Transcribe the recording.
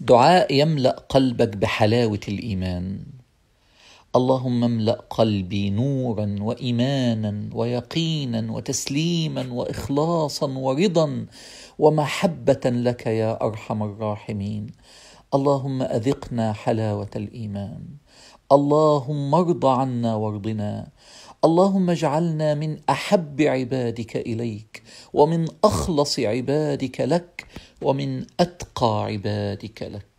دعاء يملا قلبك بحلاوه الايمان اللهم املا قلبي نورا وايمانا ويقينا وتسليما واخلاصا ورضا ومحبه لك يا ارحم الراحمين اللهم اذقنا حلاوه الايمان اللهم ارض عنا وارضنا اللهم اجعلنا من احب عبادك اليك ومن اخلص عبادك لك ومن اتقى عبادك لك